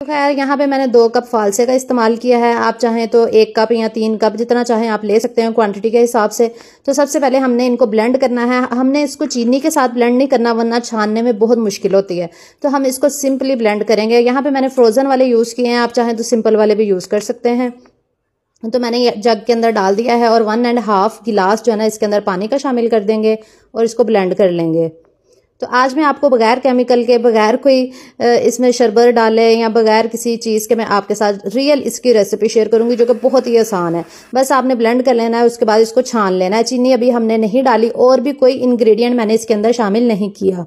तो खैर यहाँ पे मैंने दो कप फालसे का इस्तेमाल किया है आप चाहें तो एक कप या तीन कप जितना चाहें आप ले सकते हैं क्वांटिटी के हिसाब से तो सबसे पहले हमने इनको ब्लेंड करना है हमने इसको चीनी के साथ ब्लेंड नहीं करना वरना छानने में बहुत मुश्किल होती है तो हम इसको सिंपली ब्लेंड करेंगे यहाँ पे मैंने फ्रोज़न वाले यूज़ किए हैं आप चाहें तो सिंपल वाले भी यूज़ कर सकते हैं तो मैंने जग के अंदर डाल दिया है और वन एंड हाफ गिलास जो है ना इसके अंदर पानी का शामिल कर देंगे और इसको ब्लेंड कर लेंगे तो आज मैं आपको बगैर केमिकल के बगैर कोई इसमें शरबत डाले या बगैर किसी चीज़ के मैं आपके साथ रियल इसकी रेसिपी शेयर करूंगी जो कि बहुत ही आसान है बस आपने ब्लेंड कर लेना है उसके बाद इसको छान लेना है चीनी अभी हमने नहीं डाली और भी कोई इंग्रेडिएंट मैंने इसके अंदर शामिल नहीं किया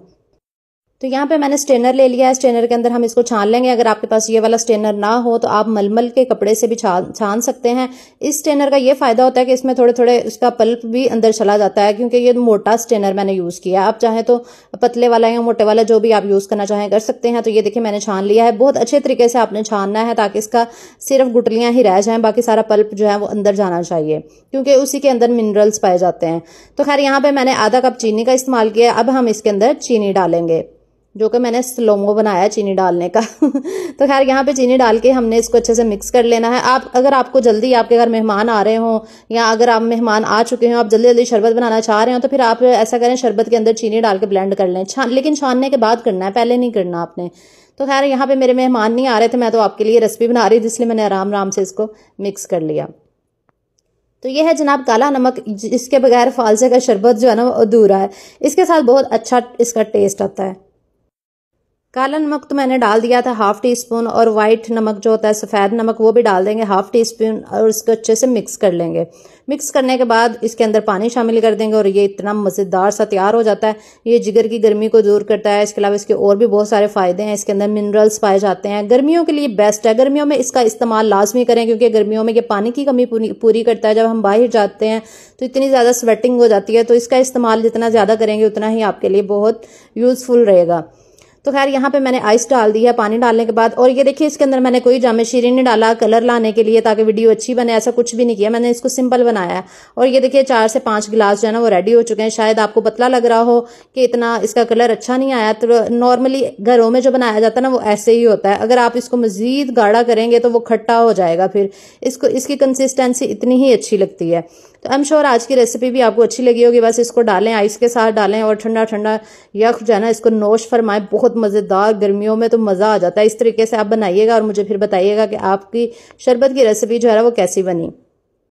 तो यहाँ पे मैंने स्टेनर ले लिया है स्टेनर के अंदर हम इसको छान लेंगे अगर आपके पास ये वाला स्टेनर ना हो तो आप मलमल के कपड़े से भी छान छान सकते हैं इस स्टेनर का ये फ़ायदा होता है कि इसमें थोड़े थोड़े इसका पल्प भी अंदर चला जाता है क्योंकि ये मोटा स्टेनर मैंने यूज़ किया आप चाहें तो पतले वाला या मोटे वाला जो भी आप यूज़ करना चाहें कर सकते हैं तो ये देखिए मैंने छान लिया है बहुत अच्छे तरीके से आपने छानना है ताकि इसका सिर्फ गुटलियाँ ही रह जाएँ बाकी सारा पल्प जो है वो अंदर जाना चाहिए क्योंकि उसी के अंदर मिनरल्स पाए जाते हैं तो खैर यहाँ पर मैंने आधा कप चीनी का इस्तेमाल किया अब हम इसके अंदर चीनी डालेंगे जो कि मैंने स्लोमो बनाया चीनी डालने का तो खैर यहाँ पे चीनी डाल के हमने इसको अच्छे से मिक्स कर लेना है आप अगर आपको जल्दी आपके घर मेहमान आ रहे हो या अगर आप मेहमान आ चुके हो आप जल्दी जल्दी शरबत बनाना चाह रहे हो तो फिर आप ऐसा करें शरबत के अंदर चीनी डाल के ब्लेंड कर लें छान लेकिन छानने के बाद करना है पहले नहीं करना आपने तो खैर यहाँ पर मेरे मेहमान नहीं आ रहे थे मैं तो आपके लिए रेसिपी बना रही थी इसलिए मैंने आराम आराम से इसको मिक्स कर लिया तो ये है जनाब काला नमक इसके बगैर फालसे का शरबत जो है ना अधूरा है इसके साथ बहुत अच्छा इसका टेस्ट आता है काला नमक तो मैंने डाल दिया था हाफ़ टी स्पून और वाइट नमक जो होता है सफ़ेद नमक वो भी डाल देंगे हाफ़ टी स्पून और इसको अच्छे से मिक्स कर लेंगे मिक्स करने के बाद इसके अंदर पानी शामिल कर देंगे और ये इतना मज़ेदार सा तैयार हो जाता है ये जिगर की गर्मी को दूर करता है इसके अलावा इसके और भी बहुत सारे फ़ायदे हैं इसके अंदर मिनरल्स पाए जाते हैं गर्मियों के लिए बेस्ट है गर्मियों में इसका इस्तेमाल लाजमी करें क्योंकि गर्मियों में ये पानी की कमी पूरी करता है जब हम बाहर जाते हैं तो इतनी ज़्यादा स्वेटिंग हो जाती है तो इसका इस्तेमाल जितना ज़्यादा करेंगे उतना ही आपके लिए बहुत यूज़फुल रहेगा तो खैर यहाँ पे मैंने आइस डाल दी है पानी डालने के बाद और ये देखिए इसके अंदर मैंने कोई जामे शीरी नहीं डाला कलर लाने के लिए ताकि वीडियो अच्छी बने ऐसा कुछ भी नहीं किया मैंने इसको सिंपल बनाया है और ये देखिए चार से पांच गिलास जो है ना वो रेडी हो चुके हैं शायद आपको पतला लग रहा हो कि इतना इसका कलर अच्छा नहीं आया तो नॉर्मली घरों में जो बनाया जाता है ना वो ऐसे ही होता है अगर आप इसको मज़ीद गाढ़ा करेंगे तो वो खट्टा हो जाएगा फिर इसको इसकी कंसिस्टेंसी इतनी ही अच्छी लगती है तो आई एम श्योर आज की रेसिपी भी आपको अच्छी लगी होगी बस इसको डालें आइस के साथ डालें और ठंडा ठंडा यख जो है ना इसको नोश फरमाए बहुत बहुत मज़ेदार गर्मियों में तो मज़ा आ जाता है इस तरीके से आप बनाइएगा और मुझे फिर बताइएगा कि आपकी शरबत की रेसिपी जो है वो कैसी बनी